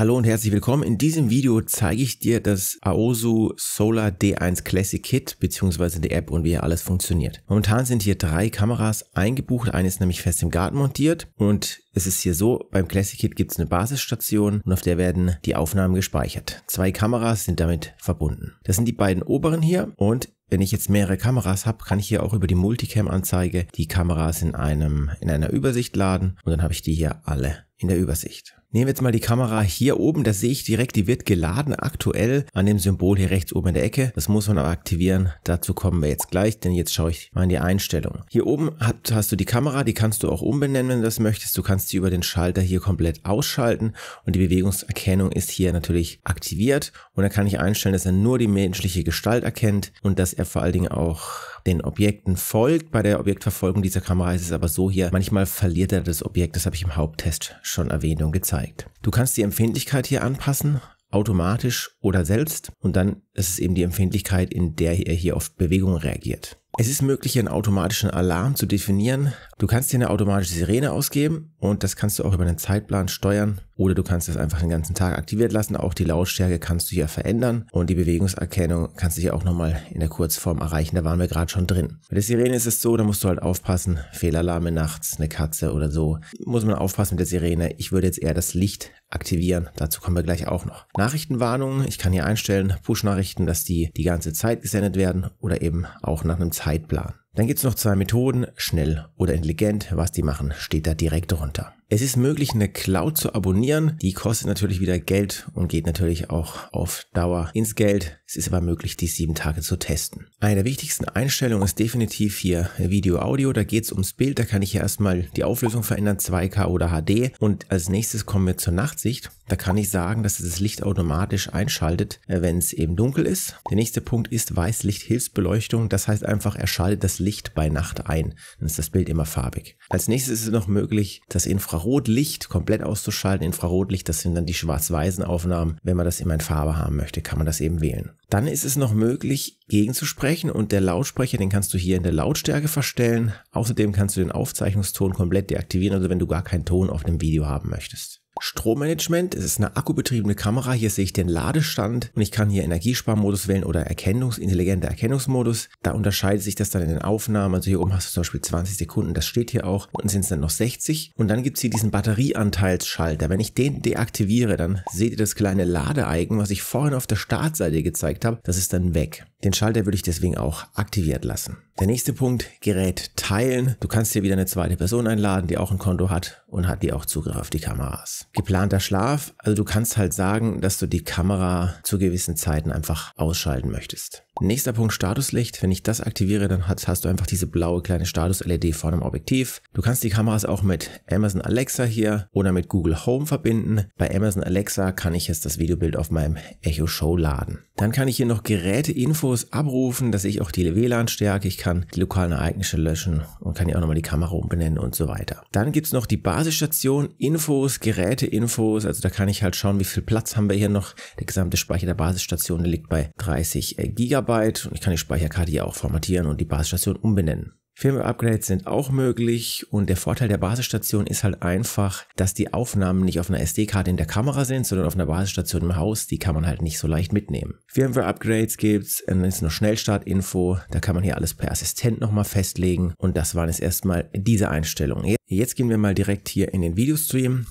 Hallo und herzlich willkommen. In diesem Video zeige ich dir das Aosu Solar D1 Classic Kit bzw. die App und wie alles funktioniert. Momentan sind hier drei Kameras eingebucht. Eine ist nämlich fest im Garten montiert und es ist hier so, beim Classic Kit gibt es eine Basisstation und auf der werden die Aufnahmen gespeichert. Zwei Kameras sind damit verbunden. Das sind die beiden oberen hier und wenn ich jetzt mehrere Kameras habe, kann ich hier auch über die Multicam-Anzeige die Kameras in, einem, in einer Übersicht laden und dann habe ich die hier alle in der Übersicht. Nehmen wir jetzt mal die Kamera hier oben, da sehe ich direkt, die wird geladen aktuell an dem Symbol hier rechts oben in der Ecke. Das muss man aber aktivieren, dazu kommen wir jetzt gleich, denn jetzt schaue ich mal in die Einstellungen. Hier oben hast, hast du die Kamera, die kannst du auch umbenennen, wenn du das möchtest. Du kannst kannst du über den Schalter hier komplett ausschalten und die Bewegungserkennung ist hier natürlich aktiviert und dann kann ich einstellen, dass er nur die menschliche Gestalt erkennt und dass er vor allen Dingen auch den Objekten folgt. Bei der Objektverfolgung dieser Kamera ist es aber so hier, manchmal verliert er das Objekt, das habe ich im Haupttest schon erwähnt und gezeigt. Du kannst die Empfindlichkeit hier anpassen automatisch oder selbst und dann das ist eben die Empfindlichkeit, in der er hier auf Bewegung reagiert. Es ist möglich, einen automatischen Alarm zu definieren. Du kannst dir eine automatische Sirene ausgeben und das kannst du auch über einen Zeitplan steuern oder du kannst das einfach den ganzen Tag aktiviert lassen. Auch die Lautstärke kannst du hier verändern und die Bewegungserkennung kannst du hier auch nochmal in der Kurzform erreichen. Da waren wir gerade schon drin. Bei der Sirene ist es so, da musst du halt aufpassen. Fehlalarme nachts, eine Katze oder so. Muss man aufpassen mit der Sirene. Ich würde jetzt eher das Licht aktivieren. Dazu kommen wir gleich auch noch. Nachrichtenwarnungen. Ich kann hier einstellen. Push-Nachrichten richten, dass die die ganze Zeit gesendet werden oder eben auch nach einem Zeitplan. Dann gibt es noch zwei Methoden, schnell oder intelligent. Was die machen, steht da direkt drunter. Es ist möglich, eine Cloud zu abonnieren. Die kostet natürlich wieder Geld und geht natürlich auch auf Dauer ins Geld. Es ist aber möglich, die sieben Tage zu testen. Eine der wichtigsten Einstellungen ist definitiv hier Video-Audio. Da geht es ums Bild. Da kann ich hier erstmal die Auflösung verändern, 2K oder HD. Und als nächstes kommen wir zur Nachtsicht. Da kann ich sagen, dass es das Licht automatisch einschaltet, äh, wenn es eben dunkel ist. Der nächste Punkt ist Weißlicht-Hilfsbeleuchtung. Das heißt einfach, er schaltet das Licht bei Nacht ein. Dann ist das Bild immer farbig. Als nächstes ist es noch möglich, das Infrarot Infrarotlicht komplett auszuschalten. Infrarotlicht, das sind dann die schwarz-weißen Aufnahmen. Wenn man das immer in Farbe haben möchte, kann man das eben wählen. Dann ist es noch möglich, gegenzusprechen und der Lautsprecher, den kannst du hier in der Lautstärke verstellen. Außerdem kannst du den Aufzeichnungston komplett deaktivieren, also wenn du gar keinen Ton auf dem Video haben möchtest. Strommanagement. Es ist eine akkubetriebene Kamera. Hier sehe ich den Ladestand und ich kann hier Energiesparmodus wählen oder Erkennungs, intelligenter Erkennungsmodus. Da unterscheidet sich das dann in den Aufnahmen. Also hier oben hast du zum Beispiel 20 Sekunden, das steht hier auch. Unten sind es dann noch 60. Und dann gibt es hier diesen Batterieanteilsschalter. Wenn ich den deaktiviere, dann seht ihr das kleine Lade-Icon, was ich vorhin auf der Startseite gezeigt habe. Das ist dann weg. Den Schalter würde ich deswegen auch aktiviert lassen. Der nächste Punkt, Gerät teilen. Du kannst hier wieder eine zweite Person einladen, die auch ein Konto hat und hat die auch Zugriff auf die Kameras. Geplanter Schlaf, also du kannst halt sagen, dass du die Kamera zu gewissen Zeiten einfach ausschalten möchtest. Nächster Punkt Statuslicht. Wenn ich das aktiviere, dann hast, hast du einfach diese blaue kleine Status-LED vorne im Objektiv. Du kannst die Kameras auch mit Amazon Alexa hier oder mit Google Home verbinden. Bei Amazon Alexa kann ich jetzt das Videobild auf meinem Echo Show laden. Dann kann ich hier noch Geräteinfos abrufen, dass ich auch die WLAN stärke. Ich kann die lokalen Ereignisse löschen und kann hier auch nochmal die Kamera umbenennen und so weiter. Dann gibt es noch die Basisstation, Infos, Geräteinfos. Also da kann ich halt schauen, wie viel Platz haben wir hier noch. Der gesamte Speicher der Basisstation liegt bei 30 äh, Gigabyte. Arbeit und ich kann die Speicherkarte hier auch formatieren und die Basisstation umbenennen. Firmware-Upgrades sind auch möglich und der Vorteil der Basisstation ist halt einfach, dass die Aufnahmen nicht auf einer SD-Karte in der Kamera sind, sondern auf einer Basisstation im Haus. Die kann man halt nicht so leicht mitnehmen. Firmware-Upgrades gibt's, äh, dann ist noch Schnellstart-Info, da kann man hier alles per Assistent nochmal festlegen und das waren es erstmal diese Einstellungen. Jetzt gehen wir mal direkt hier in den Videostream.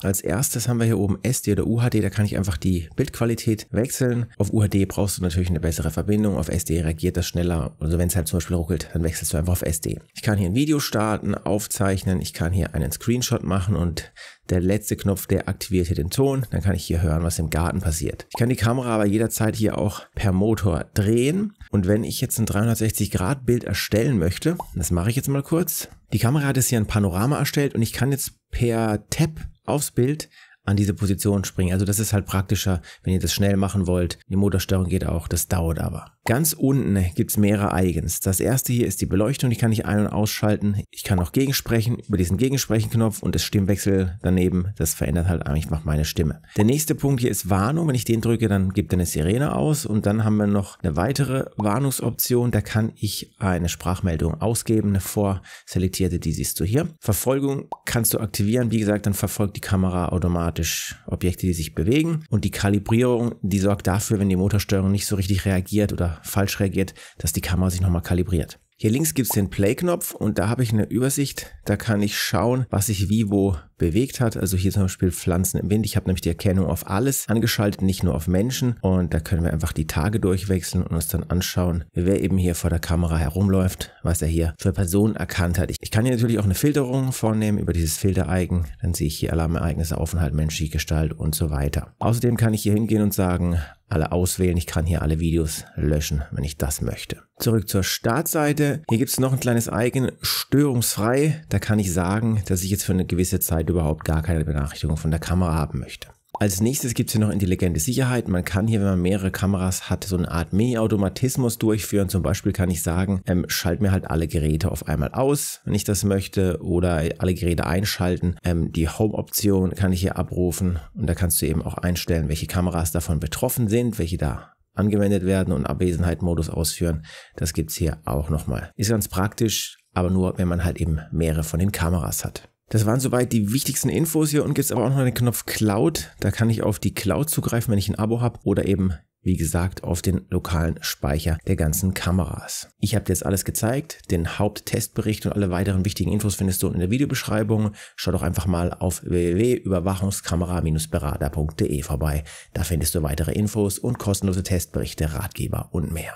Als erstes haben wir hier oben SD oder UHD, da kann ich einfach die Bildqualität wechseln. Auf UHD brauchst du natürlich eine bessere Verbindung, auf SD reagiert das schneller. Also wenn es halt zum Beispiel ruckelt, dann wechselst du einfach auf SD. Ich kann hier ein Video starten, aufzeichnen, ich kann hier einen Screenshot machen und der letzte Knopf, der aktiviert hier den Ton. Dann kann ich hier hören, was im Garten passiert. Ich kann die Kamera aber jederzeit hier auch per Motor drehen. Und wenn ich jetzt ein 360-Grad-Bild erstellen möchte, das mache ich jetzt mal kurz. Die Kamera hat jetzt hier ein Panorama erstellt und ich kann jetzt per Tab aufs Bild an diese Position springen. Also das ist halt praktischer, wenn ihr das schnell machen wollt. Die Motorsteuerung geht auch, das dauert aber. Ganz unten gibt's mehrere Eigens. Das erste hier ist die Beleuchtung, die kann ich ein- und ausschalten. Ich kann auch gegensprechen über diesen Gegensprechenknopf und das Stimmwechsel daneben. Das verändert halt einfach meine Stimme. Der nächste Punkt hier ist Warnung. Wenn ich den drücke, dann gibt er eine Sirene aus und dann haben wir noch eine weitere Warnungsoption. Da kann ich eine Sprachmeldung ausgeben, eine vorselektierte, die siehst du hier. Verfolgung kannst du aktivieren. Wie gesagt, dann verfolgt die Kamera automatisch automatisch Objekte, die sich bewegen. Und die Kalibrierung, die sorgt dafür, wenn die Motorsteuerung nicht so richtig reagiert oder falsch reagiert, dass die Kamera sich nochmal kalibriert. Hier links gibt es den Play-Knopf und da habe ich eine Übersicht. Da kann ich schauen, was ich wie wo bewegt hat. Also hier zum Beispiel Pflanzen im Wind. Ich habe nämlich die Erkennung auf alles angeschaltet, nicht nur auf Menschen. Und da können wir einfach die Tage durchwechseln und uns dann anschauen, wer eben hier vor der Kamera herumläuft, was er hier für Personen erkannt hat. Ich kann hier natürlich auch eine Filterung vornehmen über dieses Filtereigen. Dann sehe ich hier Alarmereignisse, Aufenthalt, menschliche Gestalt und so weiter. Außerdem kann ich hier hingehen und sagen, alle auswählen. Ich kann hier alle Videos löschen, wenn ich das möchte. Zurück zur Startseite. Hier gibt es noch ein kleines Icon, störungsfrei. Da kann ich sagen, dass ich jetzt für eine gewisse Zeit überhaupt gar keine Benachrichtigung von der Kamera haben möchte. Als nächstes gibt es hier noch intelligente Sicherheit. Man kann hier, wenn man mehrere Kameras hat, so eine Art Mini-Automatismus durchführen. Zum Beispiel kann ich sagen, ähm, schalt mir halt alle Geräte auf einmal aus, wenn ich das möchte, oder alle Geräte einschalten. Ähm, die Home-Option kann ich hier abrufen und da kannst du eben auch einstellen, welche Kameras davon betroffen sind, welche da angewendet werden und Abwesenheit-Modus ausführen. Das gibt es hier auch nochmal. Ist ganz praktisch, aber nur, wenn man halt eben mehrere von den Kameras hat. Das waren soweit die wichtigsten Infos hier und gibt aber auch noch den Knopf Cloud. Da kann ich auf die Cloud zugreifen, wenn ich ein Abo habe oder eben wie gesagt, auf den lokalen Speicher der ganzen Kameras. Ich habe dir jetzt alles gezeigt, den Haupttestbericht und alle weiteren wichtigen Infos findest du in der Videobeschreibung. Schau doch einfach mal auf www.überwachungskamera-berater.de vorbei. Da findest du weitere Infos und kostenlose Testberichte, Ratgeber und mehr.